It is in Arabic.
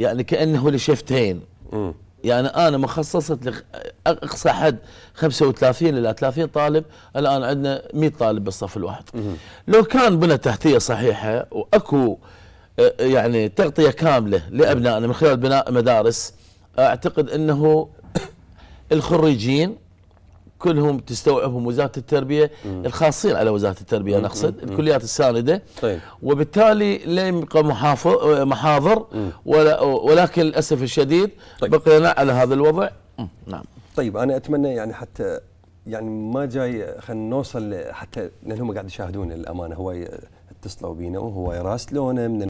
يعني كانه لشفتين يعني انا مخصصت لغ... اقصى حد 35 الى 30 طالب الان عندنا 100 طالب بالصف الواحد لو كان بنى تحتيه صحيحه واكو آه، يعني تغطيه كامله لابنائنا من خلال بناء مدارس اعتقد انه الخريجين كلهم تستوعبهم وزاره التربيه مم. الخاصين على وزاره التربيه مم. نقصد مم. الكليات السانده طيب. وبالتالي لا يبقى محافظ محاضر ولا ولكن للاسف الشديد طيب. بقينا على هذا الوضع نعم طيب انا اتمنى يعني حتى يعني ما جاي خلينا نوصل حتى لان هم قاعد يشاهدون الامانه هو اتصلوا بينا وهو يراسلونا من